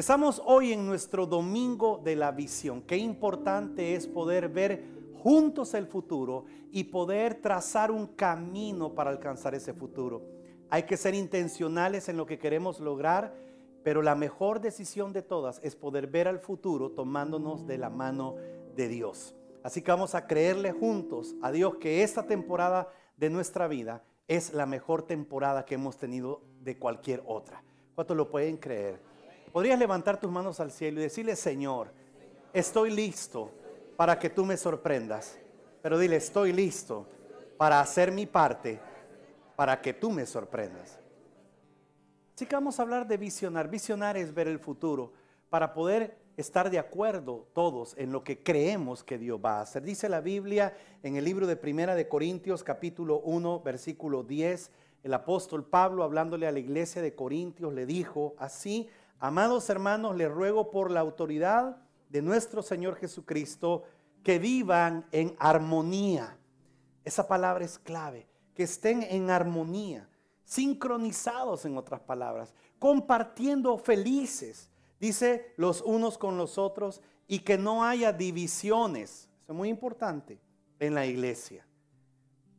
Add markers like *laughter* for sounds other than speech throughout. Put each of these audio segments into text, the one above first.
Estamos hoy en nuestro domingo de la visión. Qué importante es poder ver juntos el futuro y poder trazar un camino para alcanzar ese futuro. Hay que ser intencionales en lo que queremos lograr, pero la mejor decisión de todas es poder ver al futuro tomándonos de la mano de Dios. Así que vamos a creerle juntos a Dios que esta temporada de nuestra vida es la mejor temporada que hemos tenido de cualquier otra. ¿Cuánto lo pueden creer? ¿Podrías levantar tus manos al cielo y decirle, Señor, estoy listo para que tú me sorprendas? Pero dile, estoy listo para hacer mi parte para que tú me sorprendas. Así que vamos a hablar de visionar. Visionar es ver el futuro para poder estar de acuerdo todos en lo que creemos que Dios va a hacer. Dice la Biblia en el libro de Primera de Corintios capítulo 1 versículo 10, el apóstol Pablo hablándole a la iglesia de Corintios le dijo, así Amados hermanos, les ruego por la autoridad de nuestro Señor Jesucristo que vivan en armonía. Esa palabra es clave, que estén en armonía, sincronizados en otras palabras, compartiendo felices, dice los unos con los otros, y que no haya divisiones. Eso es muy importante en la iglesia.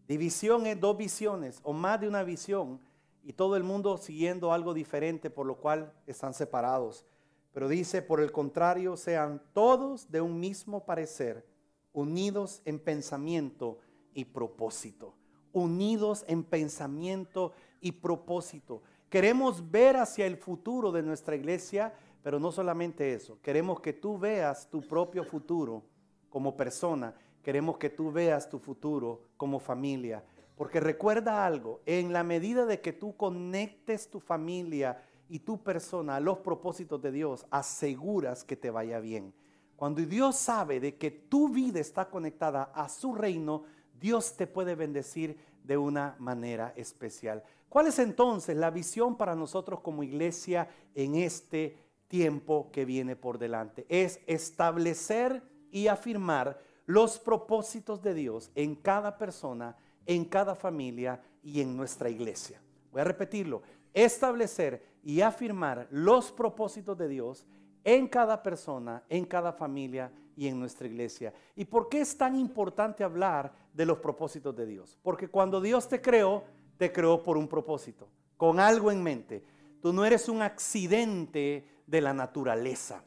División es dos visiones o más de una visión y todo el mundo siguiendo algo diferente, por lo cual están separados. Pero dice, por el contrario, sean todos de un mismo parecer, unidos en pensamiento y propósito. Unidos en pensamiento y propósito. Queremos ver hacia el futuro de nuestra iglesia, pero no solamente eso. Queremos que tú veas tu propio futuro como persona. Queremos que tú veas tu futuro como familia. Porque recuerda algo, en la medida de que tú conectes tu familia y tu persona a los propósitos de Dios, aseguras que te vaya bien. Cuando Dios sabe de que tu vida está conectada a su reino, Dios te puede bendecir de una manera especial. ¿Cuál es entonces la visión para nosotros como iglesia en este tiempo que viene por delante? Es establecer y afirmar los propósitos de Dios en cada persona en cada familia y en nuestra iglesia. Voy a repetirlo, establecer y afirmar los propósitos de Dios en cada persona, en cada familia y en nuestra iglesia. ¿Y por qué es tan importante hablar de los propósitos de Dios? Porque cuando Dios te creó, te creó por un propósito, con algo en mente. Tú no eres un accidente de la naturaleza.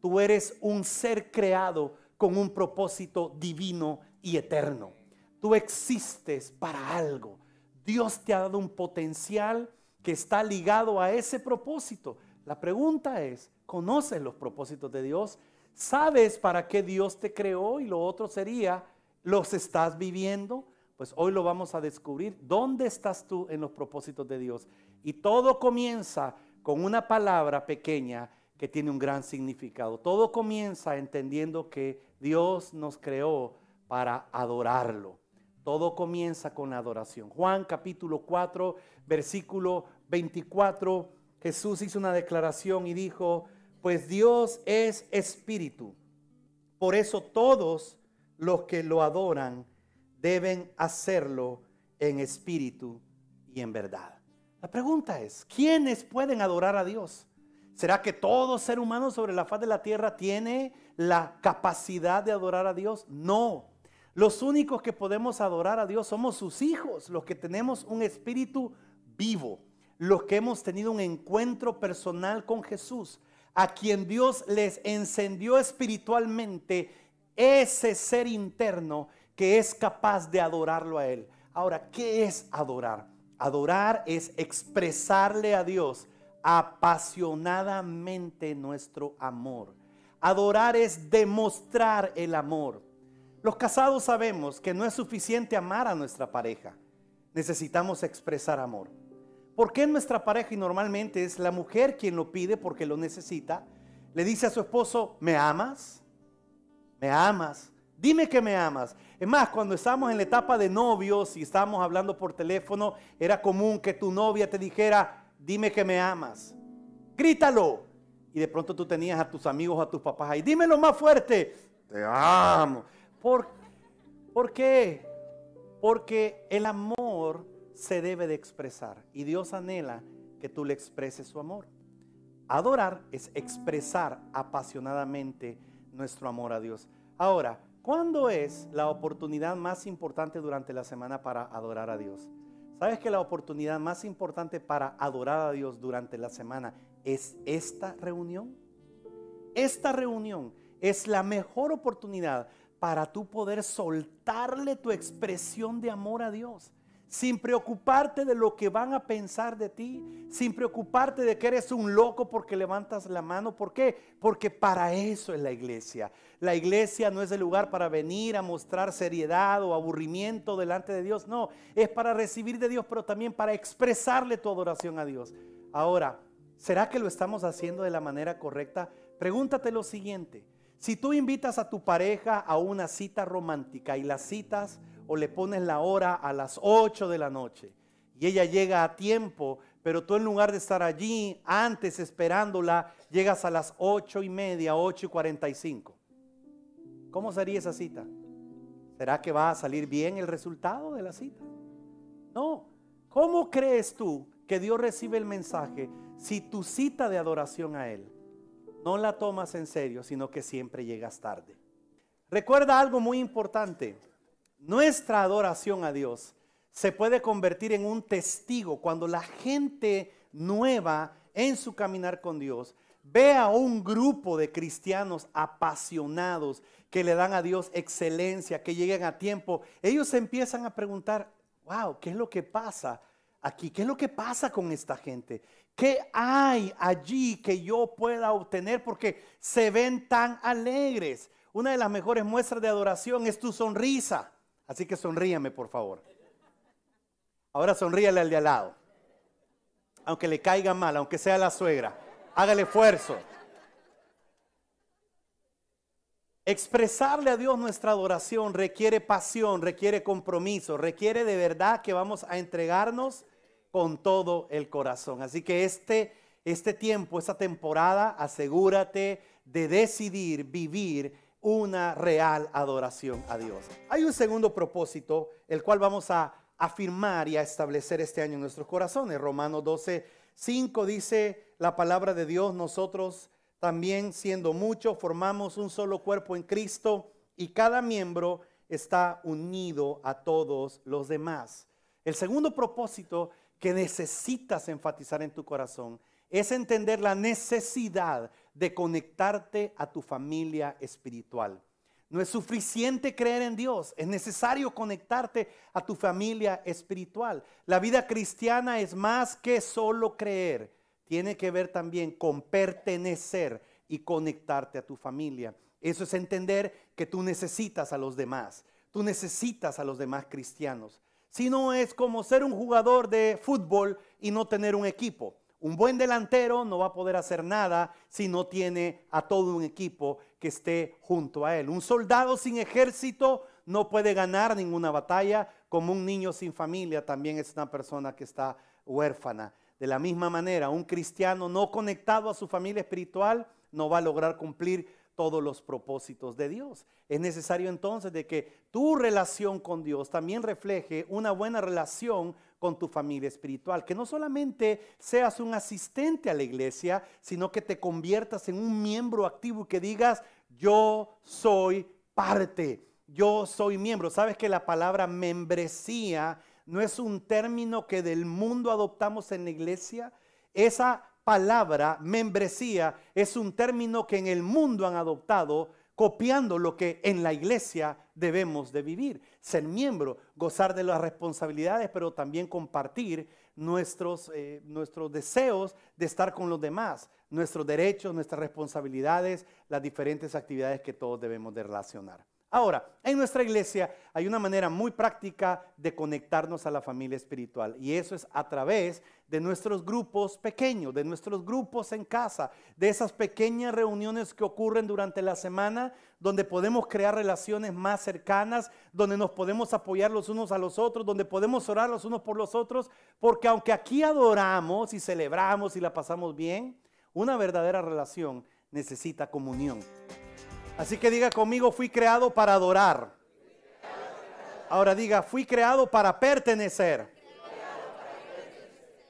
Tú eres un ser creado con un propósito divino y eterno. Tú existes para algo. Dios te ha dado un potencial que está ligado a ese propósito. La pregunta es, ¿conoces los propósitos de Dios? ¿Sabes para qué Dios te creó? Y lo otro sería, ¿los estás viviendo? Pues hoy lo vamos a descubrir. ¿Dónde estás tú en los propósitos de Dios? Y todo comienza con una palabra pequeña que tiene un gran significado. Todo comienza entendiendo que Dios nos creó para adorarlo. Todo comienza con adoración. Juan capítulo 4, versículo 24, Jesús hizo una declaración y dijo, pues Dios es espíritu. Por eso todos los que lo adoran deben hacerlo en espíritu y en verdad. La pregunta es, ¿quiénes pueden adorar a Dios? ¿Será que todo ser humano sobre la faz de la tierra tiene la capacidad de adorar a Dios? No. Los únicos que podemos adorar a Dios somos sus hijos, los que tenemos un espíritu vivo, los que hemos tenido un encuentro personal con Jesús, a quien Dios les encendió espiritualmente ese ser interno que es capaz de adorarlo a Él. Ahora, ¿qué es adorar? Adorar es expresarle a Dios apasionadamente nuestro amor. Adorar es demostrar el amor. Los casados sabemos que no es suficiente amar a nuestra pareja. Necesitamos expresar amor. Porque qué nuestra pareja, y normalmente es la mujer quien lo pide porque lo necesita, le dice a su esposo, ¿me amas? ¿Me amas? Dime que me amas. Es más, cuando estábamos en la etapa de novios y estábamos hablando por teléfono, era común que tu novia te dijera, dime que me amas. Grítalo. Y de pronto tú tenías a tus amigos a tus papás ahí, dímelo más fuerte, te amo. ¿Por, qué? Porque el amor se debe de expresar y Dios anhela que tú le expreses su amor. Adorar es expresar apasionadamente nuestro amor a Dios. Ahora, ¿cuándo es la oportunidad más importante durante la semana para adorar a Dios? ¿Sabes que la oportunidad más importante para adorar a Dios durante la semana es esta reunión? Esta reunión es la mejor oportunidad para tú poder soltarle tu expresión de amor a Dios. Sin preocuparte de lo que van a pensar de ti, sin preocuparte de que eres un loco porque levantas la mano. ¿Por qué? Porque para eso es la iglesia. La iglesia no es el lugar para venir a mostrar seriedad o aburrimiento delante de Dios. No, es para recibir de Dios, pero también para expresarle tu adoración a Dios. Ahora, ¿será que lo estamos haciendo de la manera correcta? Pregúntate lo siguiente. Si tú invitas a tu pareja a una cita romántica y la citas o le pones la hora a las 8 de la noche y ella llega a tiempo, pero tú en lugar de estar allí antes esperándola, llegas a las 8 y media, 8 y 45. ¿Cómo sería esa cita? ¿Será que va a salir bien el resultado de la cita? No. ¿Cómo crees tú que Dios recibe el mensaje si tu cita de adoración a Él no la tomas en serio, sino que siempre llegas tarde. Recuerda algo muy importante. Nuestra adoración a Dios se puede convertir en un testigo cuando la gente nueva en su caminar con Dios ve a un grupo de cristianos apasionados que le dan a Dios excelencia, que lleguen a tiempo. Ellos empiezan a preguntar, wow, ¿qué es lo que pasa? aquí? ¿Qué es lo que pasa con esta gente? ¿Qué hay allí que yo pueda obtener? Porque se ven tan alegres. Una de las mejores muestras de adoración es tu sonrisa. Así que sonríame, por favor. Ahora sonríale al de al lado. Aunque le caiga mal, aunque sea la suegra. Hágale esfuerzo. Expresarle a Dios nuestra adoración requiere pasión, requiere compromiso, requiere de verdad que vamos a entregarnos con todo el corazón. Así que este, este tiempo, esta temporada, asegúrate de decidir vivir una real adoración a Dios. Hay un segundo propósito, el cual vamos a afirmar y a establecer este año en nuestros corazones. Romanos 12, 5 dice la palabra de Dios, nosotros también siendo muchos formamos un solo cuerpo en Cristo y cada miembro está unido a todos los demás. El segundo propósito que necesitas enfatizar en tu corazón es entender la necesidad de conectarte a tu familia espiritual. No es suficiente creer en Dios, es necesario conectarte a tu familia espiritual. La vida cristiana es más que solo creer, tiene que ver también con pertenecer y conectarte a tu familia. Eso es entender que tú necesitas a los demás, tú necesitas a los demás cristianos sino es como ser un jugador de fútbol y no tener un equipo. Un buen delantero no va a poder hacer nada si no tiene a todo un equipo que esté junto a él. Un soldado sin ejército no puede ganar ninguna batalla, como un niño sin familia también es una persona que está huérfana. De la misma manera, un cristiano no conectado a su familia espiritual no va a lograr cumplir todos los propósitos de Dios. Es necesario entonces de que tu relación con Dios también refleje una buena relación con tu familia espiritual, que no solamente seas un asistente a la iglesia, sino que te conviertas en un miembro activo y que digas, yo soy parte, yo soy miembro. Sabes que la palabra membresía no es un término que del mundo adoptamos en la iglesia. Esa palabra membresía es un término que en el mundo han adoptado copiando lo que en la iglesia debemos de vivir, ser miembro, gozar de las responsabilidades, pero también compartir nuestros, eh, deseos de estar con los demás, nuestros derechos, nuestras responsabilidades, las diferentes actividades que todos debemos de relacionar. Ahora, en nuestra iglesia hay una manera muy práctica de conectarnos a la familia espiritual y eso es a través de nuestros grupos pequeños, de nuestros grupos en casa, de esas pequeñas reuniones que ocurren durante la semana, donde podemos crear relaciones más cercanas, donde nos podemos apoyar los unos a los otros, donde podemos orar los unos por los otros, porque aunque aquí adoramos y celebramos y la pasamos bien, una verdadera relación necesita comunión. Así que diga conmigo, fui creado para adorar. Ahora diga, fui creado para pertenecer.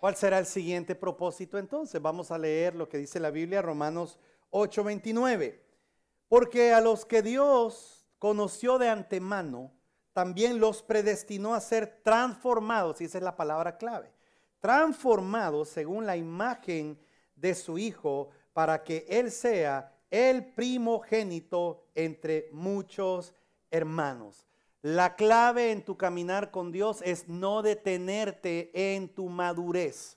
¿Cuál será el siguiente propósito entonces? Vamos a leer lo que dice la Biblia, Romanos 8:29. Porque a los que Dios conoció de antemano, también los predestinó a ser transformados, y esa es la palabra clave, transformados según la imagen de su Hijo, para que Él sea el primogénito entre muchos hermanos. La clave en tu caminar con Dios es no detenerte en tu madurez.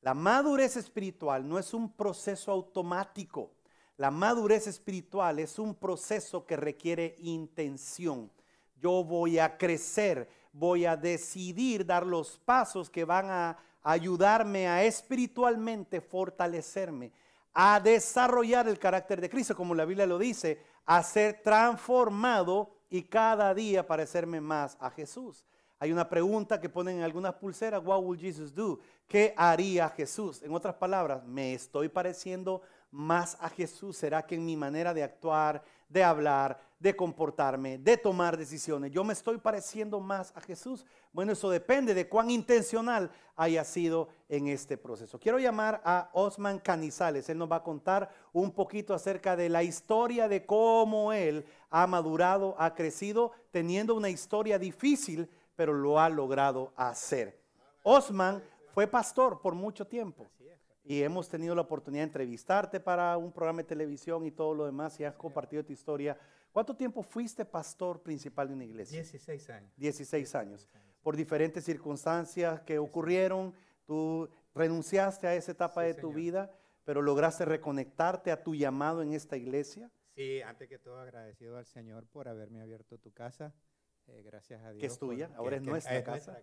La madurez espiritual no es un proceso automático. La madurez espiritual es un proceso que requiere intención. Yo voy a crecer, voy a decidir dar los pasos que van a ayudarme a espiritualmente fortalecerme a desarrollar el carácter de Cristo, como la Biblia lo dice, a ser transformado y cada día parecerme más a Jesús. Hay una pregunta que ponen en algunas pulseras, what would Jesus do? ¿Qué haría Jesús? En otras palabras, ¿me estoy pareciendo más a Jesús? ¿Será que en mi manera de actuar, de hablar, de comportarme, de tomar decisiones. Yo me estoy pareciendo más a Jesús. Bueno, eso depende de cuán intencional haya sido en este proceso. Quiero llamar a Osman Canizales. Él nos va a contar un poquito acerca de la historia de cómo él ha madurado, ha crecido, teniendo una historia difícil, pero lo ha logrado hacer. Osman fue pastor por mucho tiempo y hemos tenido la oportunidad de entrevistarte para un programa de televisión y todo lo demás y has compartido tu historia. ¿Cuánto tiempo fuiste pastor principal de una iglesia? 16 años. 16 años. Por diferentes circunstancias que ocurrieron, tú renunciaste a esa etapa de tu vida, pero lograste reconectarte a tu llamado en esta iglesia. Sí, antes que todo agradecido al Señor por haberme abierto tu casa. Eh, gracias a Dios. Que es tuya, ahora es, nuestra casa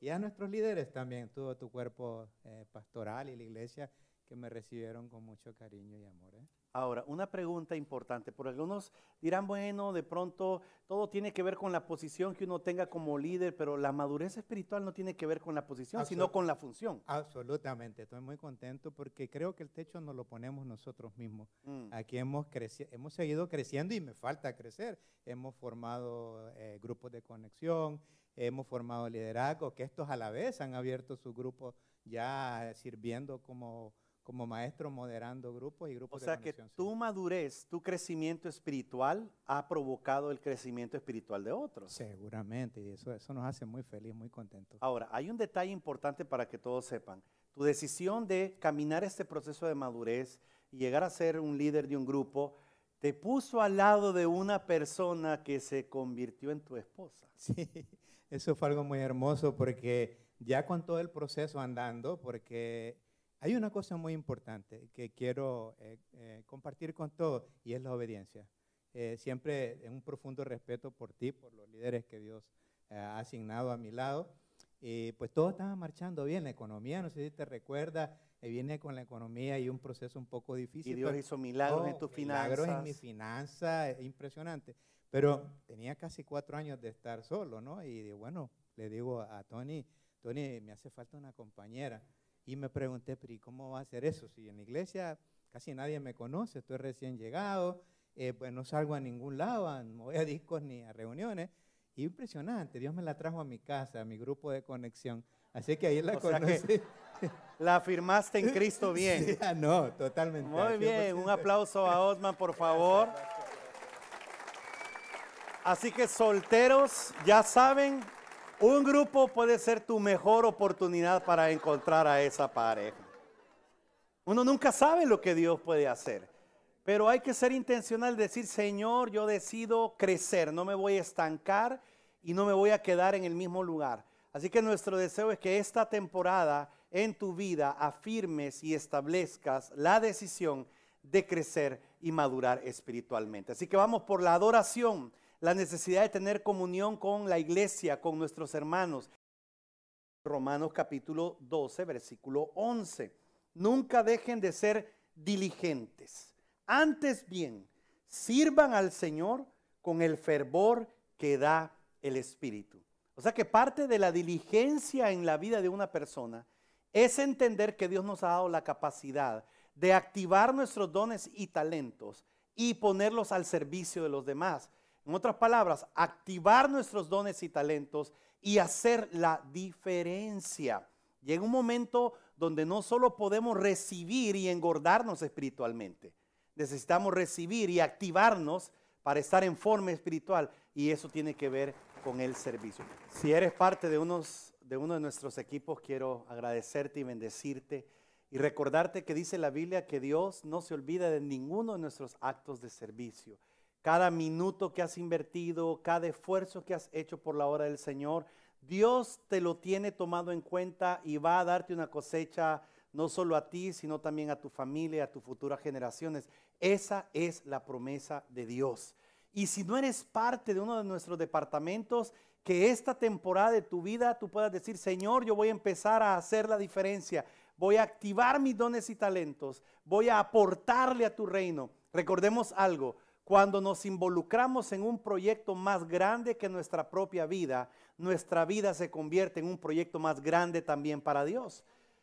y a nuestros líderes también, todo tu cuerpo eh, pastoral y la iglesia que me recibieron con mucho cariño y amor. ¿eh? Ahora, una pregunta importante, porque algunos dirán, bueno, de pronto todo tiene que ver con la posición que uno tenga como líder, pero la madurez espiritual no tiene que ver con la posición, sino con la función. Absolutamente, estoy muy contento porque creo que el techo nos lo ponemos nosotros mismos. Mm. Aquí hemos, hemos seguido creciendo y me falta crecer. Hemos formado eh, grupos de conexión, hemos formado liderazgo, que estos a la vez han abierto su grupo ya sirviendo como, como maestro, moderando grupos y grupos de O sea que tu madurez, tu crecimiento espiritual ha provocado el crecimiento espiritual de otros. Seguramente, y eso, eso nos hace muy feliz, muy contentos. Ahora, hay un detalle importante para que todos sepan. Tu decisión de caminar este proceso de madurez y llegar a ser un líder de un grupo, te puso al lado de una persona que se convirtió en tu esposa. *laughs* Sí, eso fue algo muy hermoso porque ya con todo el proceso andando, porque hay una cosa muy importante que quiero eh, eh, compartir con todos y es la obediencia. Eh, siempre un profundo respeto por ti, por los líderes que Dios ha asignado a mi lado. Y pues todo estaba marchando bien, la economía, no sé si te recuerdas, viene con la economía y un proceso un poco difícil. Y Dios hizo milagros en tus finanzas. Milagros en mi finanza, impresionante. Pero tenía casi cuatro años de estar solo, ¿no? Y bueno, le digo a Tony, Tony, me hace falta una compañera. Y me pregunté, pero cómo va a ser eso? Si en la iglesia casi nadie me conoce, estoy recién llegado, eh, pues no salgo a ningún lado, ah, no voy a *laughs* discos ni a reuniones. Y impresionante, Dios me la trajo a mi casa, a mi grupo de conexión. Así que ahí la conocí. *laughs* La afirmaste en Cristo *laughs* bien. Sí, ah, no, totalmente. Muy bien, un aplauso a Osman, por favor. Así que solteros, ya saben, un grupo puede ser tu mejor oportunidad para encontrar a esa pareja. Uno nunca sabe lo que Dios puede hacer, pero hay que ser intencional, decir, Señor, yo decido crecer, no me voy a estancar y no me voy a quedar en el mismo lugar. Así que nuestro deseo es que esta temporada en tu vida afirmes y establezcas la decisión de crecer y madurar espiritualmente. Así que vamos por la adoración la necesidad de tener comunión con la iglesia, con nuestros hermanos. Romanos capítulo 12, versículo 11. Nunca dejen de ser diligentes. Antes bien, sirvan al Señor con el fervor que da el Espíritu. O sea que parte de la diligencia en la vida de una persona es entender que Dios nos ha dado la capacidad de activar nuestros dones y talentos y ponerlos al servicio de los demás. En otras palabras, activar nuestros dones y talentos y hacer la diferencia. Llega un momento donde no solo podemos recibir y engordarnos espiritualmente, necesitamos recibir y activarnos para estar en forma espiritual y eso tiene que ver con el servicio. Si eres parte de, de uno de nuestros equipos, quiero agradecerte y bendecirte y recordarte que dice la Biblia que Dios no se olvida de ninguno de nuestros actos de servicio cada minuto que has invertido, cada esfuerzo que has hecho por la obra del Señor, Dios te lo tiene tomado en cuenta y va a darte una cosecha no solo a ti, sino también a tu familia, a tus futuras generaciones. Esa es la promesa de Dios. Y si no eres parte de uno de nuestros departamentos, que esta temporada de tu vida tú puedas decir, Señor, yo voy a empezar a hacer la diferencia, voy a activar mis dones y talentos, voy a aportarle a tu reino. Recordemos algo, cuando nos involucramos en un proyecto más grande que nuestra propia vida, nuestra vida se convierte en un proyecto más grande también para Dios.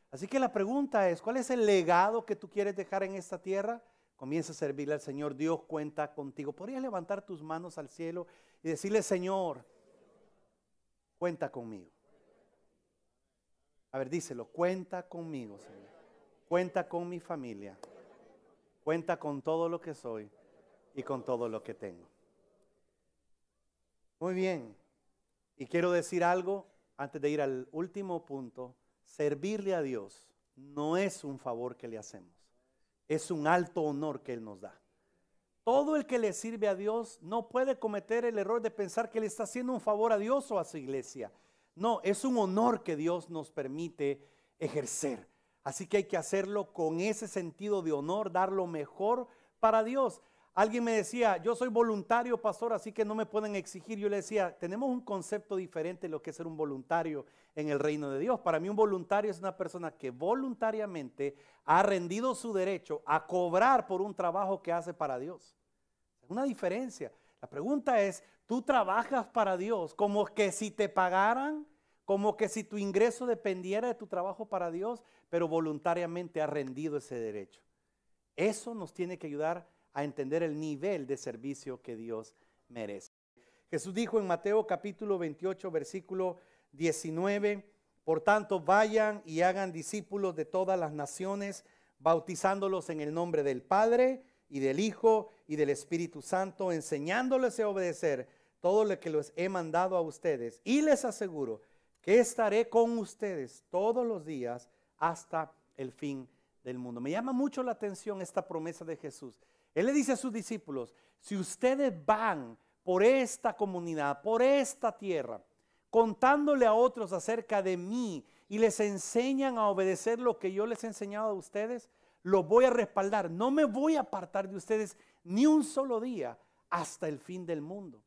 Así que la pregunta es, ¿cuál es el legado que tú quieres dejar en esta tierra? Comienza a servirle al Señor, Dios cuenta contigo. ¿Podrías levantar tus manos al cielo y decirle, Señor, cuenta conmigo? A ver, díselo, cuenta conmigo, Señor. Cuenta con mi familia. Cuenta con todo lo que soy y con todo lo que tengo. Muy bien. Y quiero decir algo antes de ir al último punto. Servirle a Dios no es un favor que le hacemos. Es un alto honor que Él nos da. Todo el que le sirve a Dios no puede cometer el error de pensar que le está haciendo un favor a Dios o a su iglesia. No, es un honor que Dios nos permite ejercer. Así que hay que hacerlo con ese sentido de honor, dar lo mejor para Dios. Alguien me decía, yo soy voluntario, pastor, así que no me pueden exigir. Yo le decía, tenemos un concepto diferente de lo que es ser un voluntario en el reino de Dios. Para mí un voluntario es una persona que voluntariamente ha rendido su derecho a cobrar por un trabajo que hace para Dios. una diferencia. La pregunta es, ¿tú trabajas para Dios como que si te pagaran? Como que si tu ingreso dependiera de tu trabajo para Dios, pero voluntariamente ha rendido ese derecho. Eso nos tiene que ayudar a entender el nivel de servicio que Dios merece. Jesús dijo en Mateo capítulo 28, versículo 19, por tanto, vayan y hagan discípulos de todas las naciones, bautizándolos en el nombre del Padre y del Hijo y del Espíritu Santo, enseñándoles a obedecer todo lo que les he mandado a ustedes. Y les aseguro que estaré con ustedes todos los días hasta el fin del mundo. Me llama mucho la atención esta promesa de Jesús. Él le dice a sus discípulos, si ustedes van por esta comunidad, por esta tierra, contándole a otros acerca de mí y les enseñan a obedecer lo que yo les he enseñado a ustedes, los voy a respaldar. No me voy a apartar de ustedes ni un solo día hasta el fin del mundo.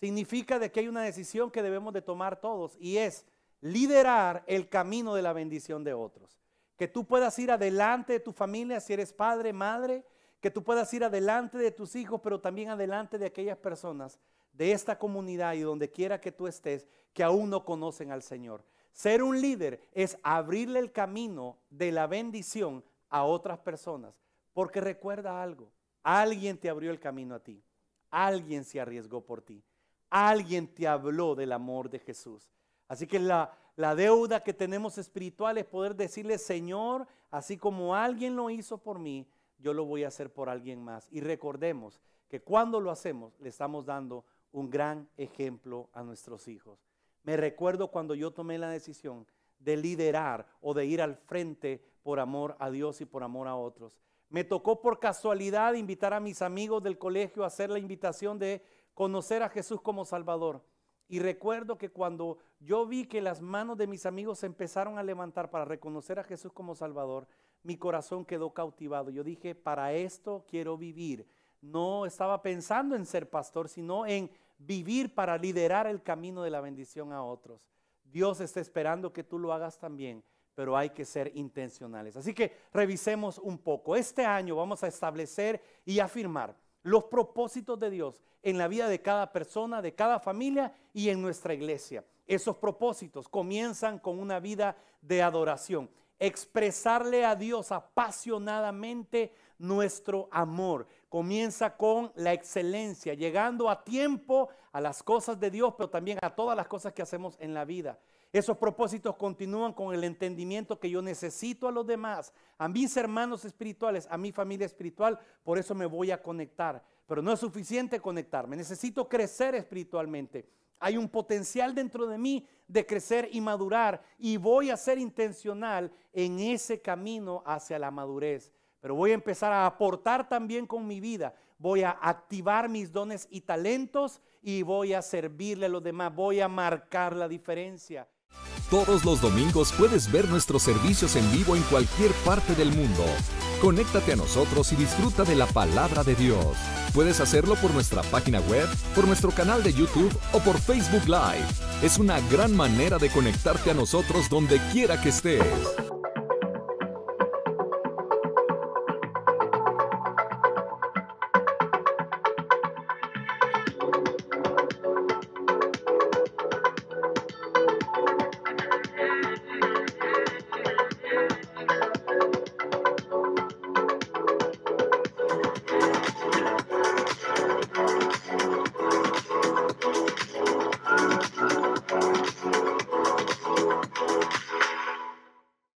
Significa de que hay una decisión que debemos de tomar todos y es liderar el camino de la bendición de otros. Que tú puedas ir adelante de tu familia si eres padre, madre, que tú puedas ir adelante de tus hijos, pero también adelante de aquellas personas de esta comunidad y donde quiera que tú estés, que aún no conocen al Señor. Ser un líder es abrirle el camino de la bendición a otras personas, porque recuerda algo, alguien te abrió el camino a ti, alguien se arriesgó por ti, alguien te habló del amor de Jesús. Así que la, la deuda que tenemos espiritual es poder decirle, Señor, así como alguien lo hizo por mí, yo lo voy a hacer por alguien más. Y recordemos que cuando lo hacemos, le estamos dando un gran ejemplo a nuestros hijos. Me recuerdo cuando yo tomé la decisión de liderar o de ir al frente por amor a Dios y por amor a otros. Me tocó por casualidad invitar a mis amigos del colegio a hacer la invitación de conocer a Jesús como Salvador. Y recuerdo que cuando yo vi que las manos de mis amigos se empezaron a levantar para reconocer a Jesús como Salvador, mi corazón quedó cautivado. Yo dije, para esto quiero vivir. No estaba pensando en ser pastor, sino en vivir para liderar el camino de la bendición a otros. Dios está esperando que tú lo hagas también, pero hay que ser intencionales. Así que revisemos un poco. Este año vamos a establecer y afirmar los propósitos de Dios en la vida de cada persona, de cada familia y en nuestra iglesia. Esos propósitos comienzan con una vida de adoración, expresarle a Dios apasionadamente nuestro amor, comienza con la excelencia, llegando a tiempo a las cosas de Dios, pero también a todas las cosas que hacemos en la vida. Esos propósitos continúan con el entendimiento que yo necesito a los demás, a mis hermanos espirituales, a mi familia espiritual, por eso me voy a conectar. Pero no es suficiente conectarme, necesito crecer espiritualmente. Hay un potencial dentro de mí de crecer y madurar y voy a ser intencional en ese camino hacia la madurez pero voy a empezar a aportar también con mi vida. Voy a activar mis dones y talentos y voy a servirle a los demás. Voy a marcar la diferencia. Todos los domingos puedes ver nuestros servicios en vivo en cualquier parte del mundo. Conéctate a nosotros y disfruta de la palabra de Dios. Puedes hacerlo por nuestra página web, por nuestro canal de YouTube o por Facebook Live. Es una gran manera de conectarte a nosotros donde quiera que estés.